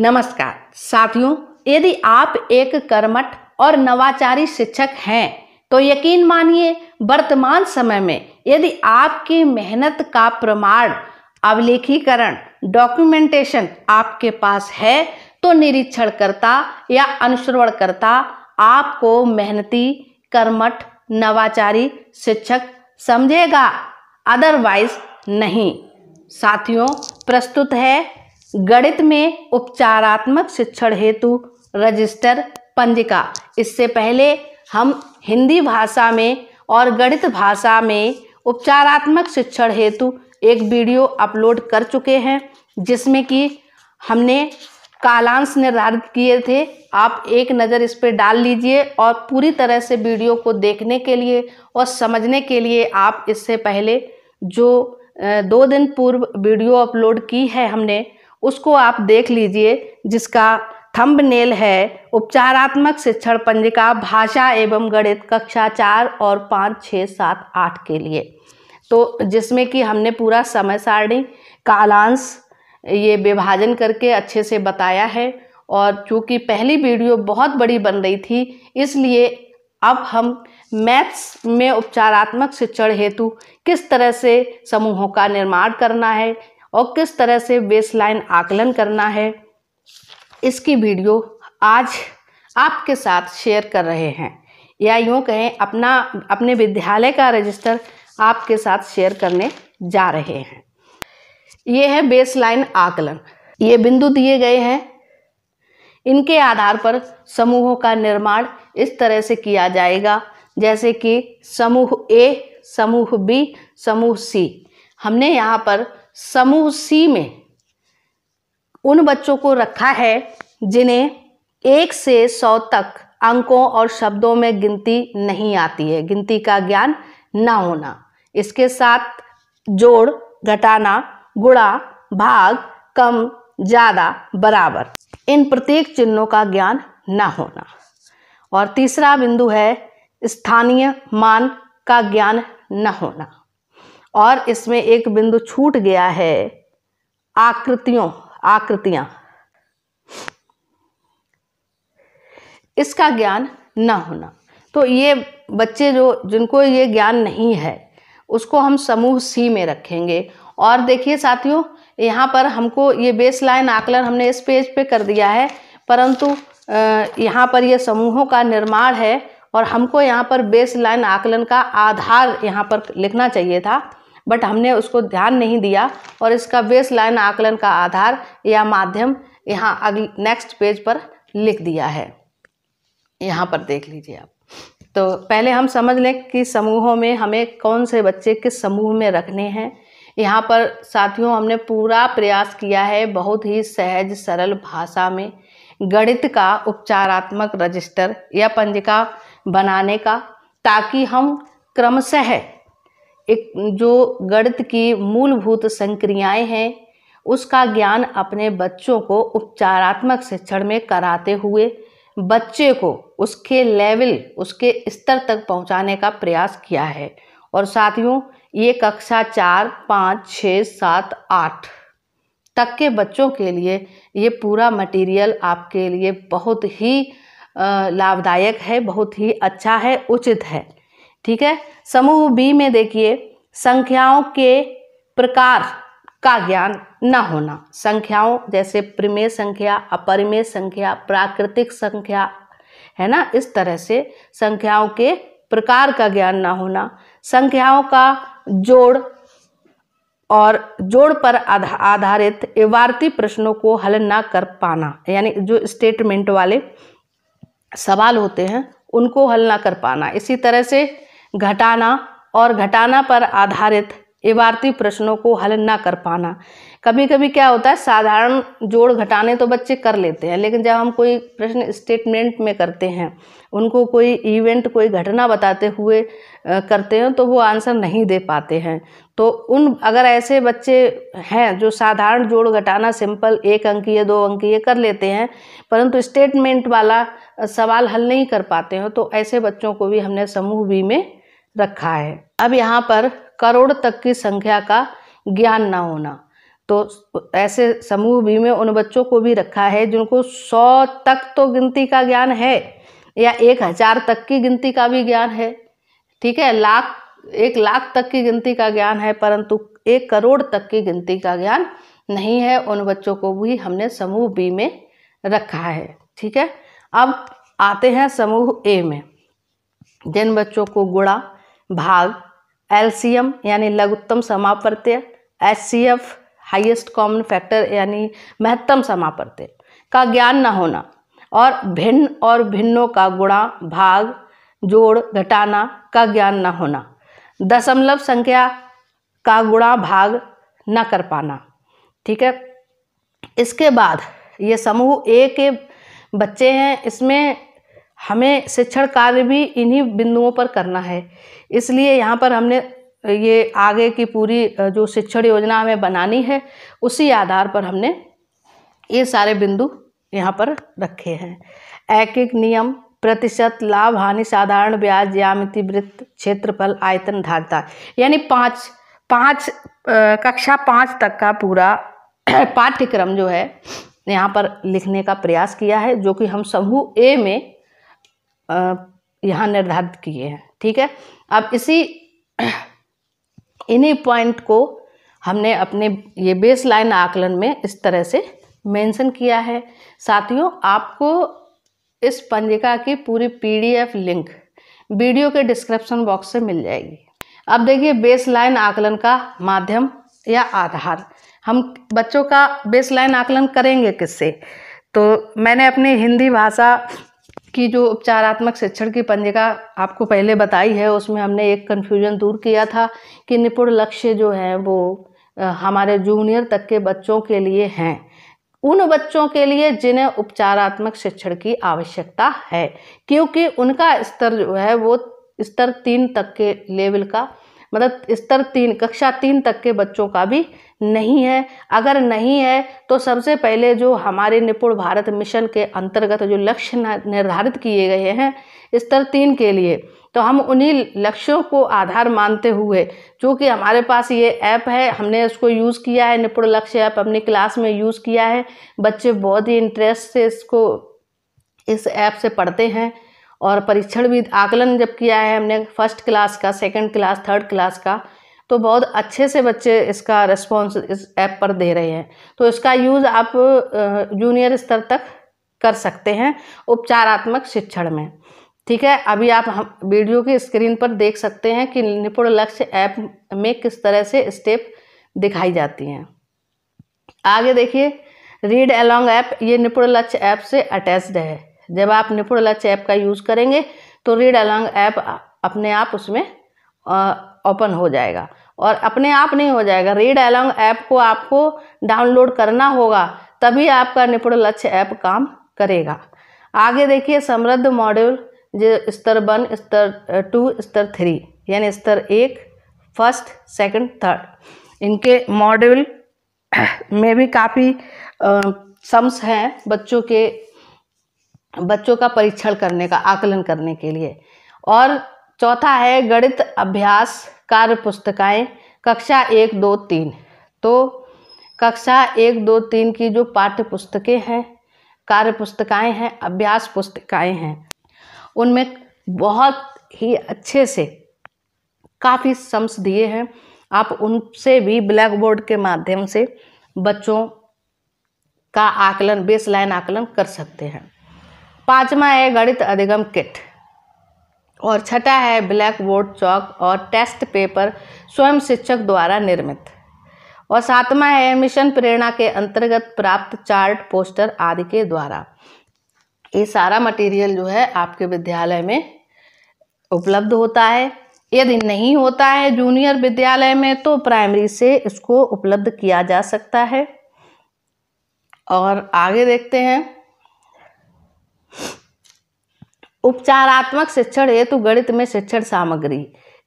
नमस्कार साथियों यदि आप एक कर्मठ और नवाचारी शिक्षक हैं तो यकीन मानिए वर्तमान समय में यदि आपकी मेहनत का प्रमाण अवलेखीकरण डॉक्यूमेंटेशन आपके पास है तो निरीक्षणकर्ता या अनुश्रवणकर्ता आपको मेहनती कर्मठ नवाचारी शिक्षक समझेगा अदरवाइज नहीं साथियों प्रस्तुत है गणित में उपचारात्मक शिक्षण हेतु रजिस्टर पंजिका इससे पहले हम हिंदी भाषा में और गणित भाषा में उपचारात्मक शिक्षण हेतु एक वीडियो अपलोड कर चुके हैं जिसमें कि हमने कालांश निर्धारित किए थे आप एक नज़र इस पर डाल लीजिए और पूरी तरह से वीडियो को देखने के लिए और समझने के लिए आप इससे पहले जो दो दिन पूर्व वीडियो अपलोड की है हमने उसको आप देख लीजिए जिसका थंबनेल है उपचारात्मक शिक्षण पंजिका भाषा एवं गणित कक्षा चार और पाँच छः सात आठ के लिए तो जिसमें कि हमने पूरा समय सारणी कालांश ये विभाजन करके अच्छे से बताया है और चूँकि पहली वीडियो बहुत बड़ी बन रही थी इसलिए अब हम मैथ्स में उपचारात्मक शिक्षण हेतु किस तरह से समूहों का निर्माण करना है और किस तरह से बेसलाइन आकलन करना है इसकी वीडियो आज आपके साथ शेयर कर रहे हैं या यूँ कहें अपना अपने विद्यालय का रजिस्टर आपके साथ शेयर करने जा रहे हैं ये है बेसलाइन आकलन ये बिंदु दिए गए हैं इनके आधार पर समूहों का निर्माण इस तरह से किया जाएगा जैसे कि समूह ए समूह बी समूह सी हमने यहाँ पर समूह सी में उन बच्चों को रखा है जिन्हें एक से सौ तक अंकों और शब्दों में गिनती नहीं आती है गिनती का ज्ञान ना होना इसके साथ जोड़ घटाना गुणा भाग कम ज़्यादा बराबर इन प्रत्येक चिन्हों का ज्ञान ना होना और तीसरा बिंदु है स्थानीय मान का ज्ञान न होना और इसमें एक बिंदु छूट गया है आकृतियों आकृतियां इसका ज्ञान ना होना तो ये बच्चे जो जिनको ये ज्ञान नहीं है उसको हम समूह सी में रखेंगे और देखिए साथियों यहाँ पर हमको ये बेस लाइन आकलन हमने इस पेज पे कर दिया है परंतु यहाँ पर ये समूहों का निर्माण है और हमको यहाँ पर बेस लाइन आकलन का आधार यहाँ पर लिखना चाहिए था बट हमने उसको ध्यान नहीं दिया और इसका बेस लाइन आकलन का आधार या माध्यम यहाँ अगले नेक्स्ट पेज पर लिख दिया है यहाँ पर देख लीजिए आप तो पहले हम समझ लें कि समूहों में हमें कौन से बच्चे किस समूह में रखने हैं यहाँ पर साथियों हमने पूरा प्रयास किया है बहुत ही सहज सरल भाषा में गणित का उपचारात्मक रजिस्टर या पंजिका बनाने का ताकि हम क्रमशः एक जो गणित की मूलभूत संक्रियाएं हैं उसका ज्ञान अपने बच्चों को उपचारात्मक शिक्षण में कराते हुए बच्चे को उसके लेवल उसके स्तर तक पहुंचाने का प्रयास किया है और साथियों ये कक्षा चार पाँच छः सात आठ तक के बच्चों के लिए ये पूरा मटेरियल आपके लिए बहुत ही लाभदायक है बहुत ही अच्छा है उचित है ठीक है समूह बी में देखिए संख्याओं के प्रकार का ज्ञान न होना संख्याओं जैसे प्रमेय संख्या अपरिमेय संख्या प्राकृतिक संख्या है ना इस तरह से संख्याओं के प्रकार का ज्ञान ना होना संख्याओं का जोड़ और जोड़ पर आधारित इवारती प्रश्नों को हल ना कर पाना यानी जो स्टेटमेंट वाले सवाल होते हैं उनको हल ना कर पाना इसी तरह से घटाना और घटाना पर आधारित इबारती प्रश्नों को हल ना कर पाना कभी कभी क्या होता है साधारण जोड़ घटाने तो बच्चे कर लेते हैं लेकिन जब हम कोई प्रश्न स्टेटमेंट में करते हैं उनको कोई इवेंट कोई घटना बताते हुए करते हैं तो वो आंसर नहीं दे पाते हैं तो उन अगर ऐसे बच्चे हैं जो साधारण जोड़ घटाना सिंपल एक अंकीय दो अंकीय कर लेते हैं परंतु स्टेटमेंट वाला सवाल हल नहीं कर पाते हैं तो ऐसे बच्चों को भी हमने समूह बी में रखा है अब यहाँ पर करोड़ तक की संख्या का ज्ञान ना होना तो ऐसे समूह भी में उन बच्चों को भी रखा है जिनको सौ तक तो गिनती का ज्ञान है या एक हज़ार तक की गिनती का भी ज्ञान है ठीक है लाख एक लाख तक की गिनती का ज्ञान है परंतु एक करोड़ तक की गिनती का ज्ञान नहीं है उन बच्चों को भी हमने समूह बी में रखा है ठीक है अब आते हैं समूह ए में जिन बच्चों को गुणा भाग एलसीएम यानी लघुत्तम समापर्त्य एचसीएफ हाईएस्ट कॉमन फैक्टर यानी महत्तम समापर्त्य का ज्ञान न होना और भिन्न और भिन्नों का गुणा भाग जोड़ घटाना का ज्ञान न होना दशमलव संख्या का गुणा भाग न कर पाना ठीक है इसके बाद ये समूह ए के बच्चे हैं इसमें हमें शिक्षण कार्य भी इन्हीं बिंदुओं पर करना है इसलिए यहाँ पर हमने ये आगे की पूरी जो शिक्षण योजना हमें बनानी है उसी आधार पर हमने ये सारे बिंदु यहाँ पर रखे हैं एक एक नियम प्रतिशत लाभ हानि साधारण ब्याज ज्यामिति वृत्त क्षेत्रफल आयतन धारता यानी पाँच पाँच कक्षा पाँच तक का पूरा पाठ्यक्रम जो है यहाँ पर लिखने का प्रयास किया है जो कि हम समूह ए में यहाँ निर्धारित किए हैं ठीक है अब इसी इन्हीं पॉइंट को हमने अपने ये बेस लाइन आकलन में इस तरह से मेंशन किया है साथियों आपको इस पंजिका की पूरी पीडीएफ लिंक वीडियो के डिस्क्रिप्शन बॉक्स से मिल जाएगी अब देखिए बेस लाइन आकलन का माध्यम या आधार हम बच्चों का बेस लाइन आकलन करेंगे किससे तो मैंने अपनी हिंदी भाषा की जो उपचारात्मक शिक्षण की पंजिका आपको पहले बताई है उसमें हमने एक कन्फ्यूजन दूर किया था कि निपुण लक्ष्य जो है वो हमारे जूनियर तक के बच्चों के लिए हैं उन बच्चों के लिए जिन्हें उपचारात्मक शिक्षण की आवश्यकता है क्योंकि उनका स्तर जो है वो स्तर तीन तक के लेवल का मतलब स्तर तीन कक्षा तीन तक के बच्चों का भी नहीं है अगर नहीं है तो सबसे पहले जो हमारे निपुण भारत मिशन के अंतर्गत जो लक्ष्य निर्धारित किए गए हैं स्तर तीन के लिए तो हम उन्हीं लक्ष्यों को आधार मानते हुए जो कि हमारे पास ये ऐप है हमने इसको यूज़ किया है निपुण लक्ष्य ऐप अपनी क्लास में यूज़ किया है बच्चे बहुत ही इंटरेस्ट से इसको इस ऐप से पढ़ते हैं और परीक्षण भी आकलन जब किया है हमने फर्स्ट क्लास का सेकंड क्लास थर्ड क्लास का तो बहुत अच्छे से बच्चे इसका रिस्पॉन्स इस ऐप पर दे रहे हैं तो इसका यूज़ आप जूनियर स्तर तक कर सकते हैं उपचारात्मक शिक्षण में ठीक है अभी आप हम वीडियो की स्क्रीन पर देख सकते हैं कि निपुण लक्ष्य ऐप में किस तरह से स्टेप दिखाई जाती हैं आगे देखिए रीड अलोंग ऐप ये निपुण लक्ष्य ऐप से अटैच्ड है जब आप निपुण लक्ष्य ऐप का यूज़ करेंगे तो रीड अलोंग ऐप अपने आप उसमें आ, ओपन हो जाएगा और अपने आप नहीं हो जाएगा रीड अलॉन्ग ऐप को आपको डाउनलोड करना होगा तभी आपका निपुण लक्ष्य ऐप काम करेगा आगे देखिए समृद्ध मॉड्यूल जो स्तर वन स्तर टू स्तर थ्री यानी स्तर एक फर्स्ट सेकंड थर्ड इनके मॉड्यूल में भी काफ़ी सम्स हैं बच्चों के बच्चों का परीक्षण करने का आकलन करने के लिए और चौथा है गणित अभ्यास कार्य पुस्तकाएँ कक्षा एक दो तीन तो कक्षा एक दो तीन की जो पाठ्य पुस्तकें हैं कार्य पुस्तकाएँ हैं अभ्यास पुस्तकाएँ हैं उनमें बहुत ही अच्छे से काफ़ी सम्स दिए हैं आप उनसे भी ब्लैक बोर्ड के माध्यम से बच्चों का आकलन बेसलाइन आकलन कर सकते हैं पाँचवा है गणित अधिगम किट और छठा है ब्लैक बोर्ड चौक और टेस्ट पेपर स्वयं शिक्षक द्वारा निर्मित और सातवा है मिशन प्रेरणा के अंतर्गत प्राप्त चार्ट पोस्टर आदि के द्वारा ये सारा मटेरियल जो है आपके विद्यालय में उपलब्ध होता है यदि नहीं होता है जूनियर विद्यालय में तो प्राइमरी से इसको उपलब्ध किया जा सकता है और आगे देखते हैं उपचारात्मक शिक्षण हेतु गणित में शिक्षण सामग्री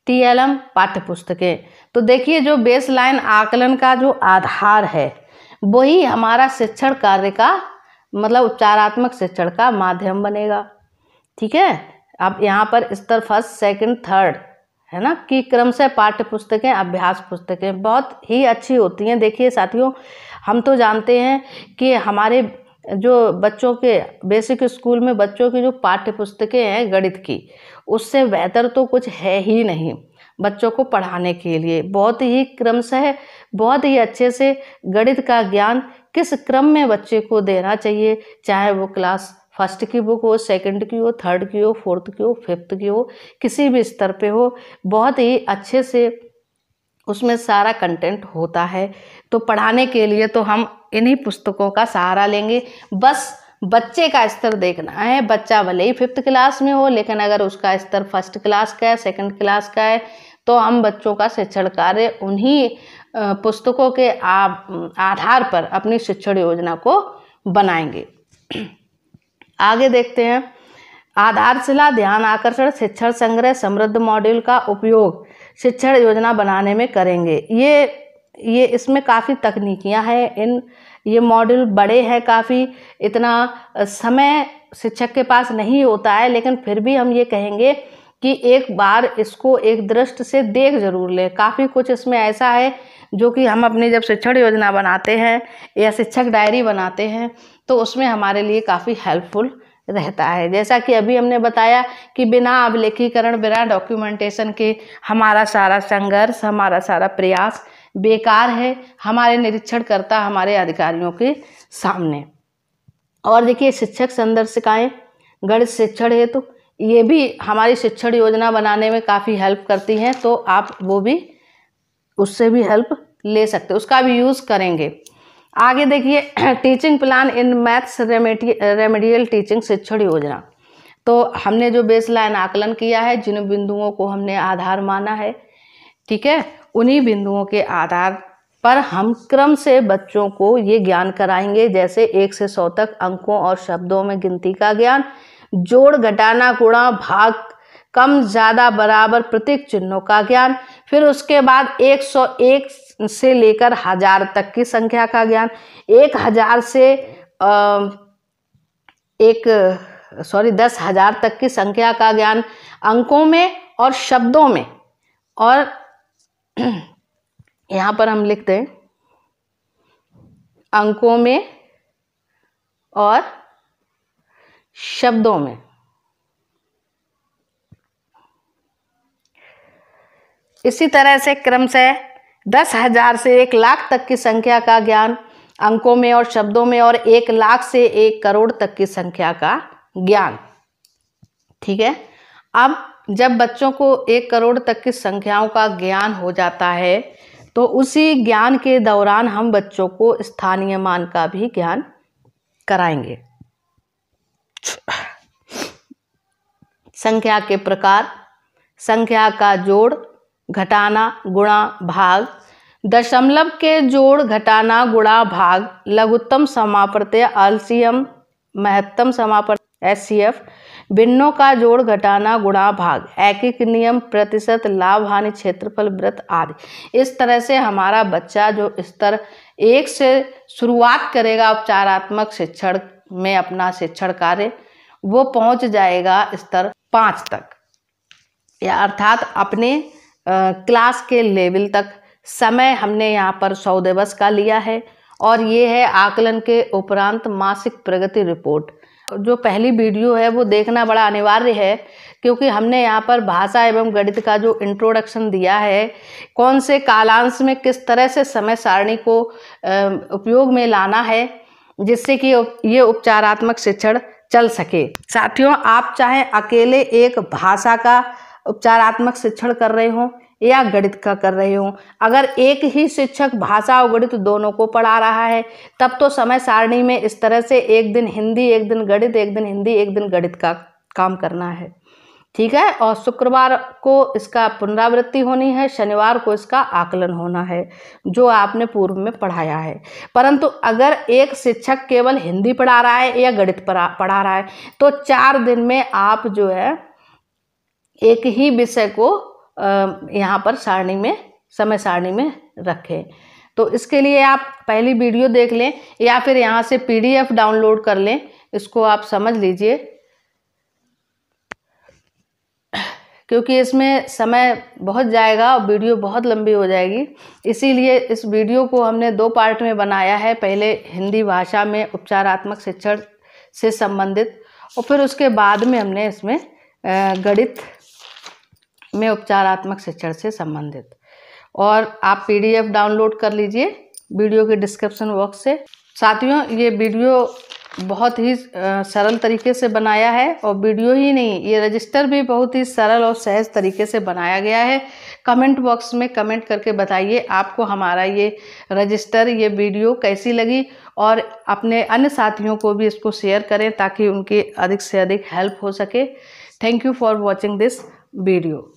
टी एल पाठ्य पाठ्यपुस्तकें तो देखिए जो बेस लाइन आकलन का जो आधार है वही हमारा शिक्षण कार्य का मतलब उपचारात्मक शिक्षण का माध्यम बनेगा ठीक है अब यहाँ पर स्तर फर्स्ट सेकंड थर्ड है ना कि क्रम से पाठ्य पुस्तकें अभ्यास पुस्तकें बहुत ही अच्छी होती हैं देखिए साथियों हम तो जानते हैं कि हमारे जो बच्चों के बेसिक स्कूल में बच्चों की जो पाठ्य पुस्तकें हैं गणित की उससे बेहतर तो कुछ है ही नहीं बच्चों को पढ़ाने के लिए बहुत ही क्रमशः बहुत ही अच्छे से गणित का ज्ञान किस क्रम में बच्चे को देना चाहिए चाहे वो क्लास फर्स्ट की बुक हो सेकंड की हो थर्ड की हो फोर्थ की हो फिफ्थ की हो किसी भी स्तर पे हो बहुत ही अच्छे से उसमें सारा कंटेंट होता है तो पढ़ाने के लिए तो हम इन्हीं पुस्तकों का सहारा लेंगे बस बच्चे का स्तर देखना है बच्चा भले ही फिफ्थ क्लास में हो लेकिन अगर उसका स्तर फर्स्ट क्लास का है सेकंड क्लास का है तो हम बच्चों का शिक्षण कार्य उन्हीं पुस्तकों के आधार पर अपनी शिक्षण योजना को बनाएंगे आगे देखते हैं आधारशिला ध्यान आकर्षण शिक्षण संग्रह समृद्ध मॉड्यूल का उपयोग शिक्षण योजना बनाने में करेंगे ये ये इसमें काफ़ी तकनीकियां हैं इन ये मॉड्यूल बड़े हैं काफ़ी इतना समय शिक्षक के पास नहीं होता है लेकिन फिर भी हम ये कहेंगे कि एक बार इसको एक दृष्ट से देख जरूर लें काफ़ी कुछ इसमें ऐसा है जो कि हम अपनी जब शिक्षण योजना बनाते हैं या शिक्षक डायरी बनाते हैं तो उसमें हमारे लिए काफ़ी हेल्पफुल रहता है जैसा कि अभी हमने बताया कि बिना अभिलेखीकरण बिना डॉक्यूमेंटेशन के हमारा सारा संघर्ष हमारा सारा प्रयास बेकार है हमारे निरीक्षणकर्ता हमारे अधिकारियों के सामने और देखिए शिक्षक संदर्शिकाएँ गणित शिक्षण हेतु ये भी हमारी शिक्षण योजना बनाने में काफ़ी हेल्प करती हैं तो आप वो भी उससे भी हेल्प ले सकते उसका भी यूज़ करेंगे आगे देखिए teaching plan in maths remedial teaching शिक्षण योजना तो हमने जो बेस लाइन आकलन किया है जिन बिंदुओं को हमने आधार माना है ठीक है उन्हीं बिंदुओं के आधार पर हम क्रम से बच्चों को ये ज्ञान कराएंगे जैसे एक से सौ तक अंकों और शब्दों में गिनती का ज्ञान जोड़ घटाना गुणा भाग कम ज़्यादा बराबर प्रतीक चिन्हों का ज्ञान फिर उसके बाद 101 से लेकर हजार तक की संख्या का ज्ञान एक हजार से एक सॉरी दस हजार तक की संख्या का ज्ञान अंकों में और शब्दों में और यहाँ पर हम लिखते हैं अंकों में और शब्दों में इसी तरह से क्रम से दस हजार से एक लाख तक की संख्या का ज्ञान अंकों में और शब्दों में और एक लाख से एक करोड़ तक की संख्या का ज्ञान ठीक है अब जब बच्चों को एक करोड़ तक की संख्याओं का ज्ञान हो जाता है तो उसी ज्ञान के दौरान हम बच्चों को स्थानीय मान का भी ज्ञान कराएंगे संख्या के प्रकार संख्या का जोड़ घटाना गुणा भाग दशमलव के जोड़ घटाना गुणा भाग लघुत्तम समाप्रत्यय आलसीयम महत्तम समाप्रत एस सी एफ भिन्नों का जोड़ घटाना गुणा भाग एक नियम प्रतिशत लाभ हानि क्षेत्रफल व्रत आदि इस तरह से हमारा बच्चा जो स्तर एक से शुरुआत करेगा उपचारात्मक शिक्षण में अपना शिक्षण कार्य वो पहुंच जाएगा स्तर पाँच तक या अर्थात अपने क्लास के लेवल तक समय हमने यहाँ पर सौ दिवस का लिया है और ये है आकलन के उपरांत मासिक प्रगति रिपोर्ट जो पहली वीडियो है वो देखना बड़ा अनिवार्य है क्योंकि हमने यहाँ पर भाषा एवं गणित का जो इंट्रोडक्शन दिया है कौन से कालांश में किस तरह से समय सारणी को उपयोग में लाना है जिससे कि ये उपचारात्मक शिक्षण चल सके साथियों आप चाहे अकेले एक भाषा का उपचारात्मक शिक्षण कर रहे हों या गणित का कर रहे हों अगर एक ही शिक्षक भाषा और गणित दोनों को पढ़ा रहा है तब तो समय सारणी में इस तरह से एक दिन हिंदी एक दिन गणित एक दिन हिंदी एक दिन गणित का काम करना है ठीक है और शुक्रवार को इसका पुनरावृत्ति होनी है शनिवार को इसका आकलन होना है जो आपने पूर्व में पढ़ाया है परंतु अगर एक शिक्षक केवल हिंदी पढ़ा रहा है या गणित पढ़ा रहा है तो चार दिन में आप जो है एक ही विषय को यहाँ पर सारणी में समय सारणी में रखें तो इसके लिए आप पहली वीडियो देख लें या फिर यहाँ से पीडीएफ डाउनलोड कर लें इसको आप समझ लीजिए क्योंकि इसमें समय बहुत जाएगा और वीडियो बहुत लंबी हो जाएगी इसीलिए इस वीडियो को हमने दो पार्ट में बनाया है पहले हिंदी भाषा में उपचारात्मक शिक्षण से संबंधित और फिर उसके बाद में हमने इसमें गणित में उपचारात्मक शिक्षण से संबंधित और आप पीडीएफ डाउनलोड कर लीजिए वीडियो के डिस्क्रिप्शन बॉक्स से साथियों ये वीडियो बहुत ही सरल तरीके से बनाया है और वीडियो ही नहीं ये रजिस्टर भी बहुत ही सरल और सहज तरीके से बनाया गया है कमेंट बॉक्स में कमेंट करके बताइए आपको हमारा ये रजिस्टर ये वीडियो कैसी लगी और अपने अन्य साथियों को भी इसको शेयर करें ताकि उनकी अधिक से अधिक हेल्प हो सके thank you for watching this video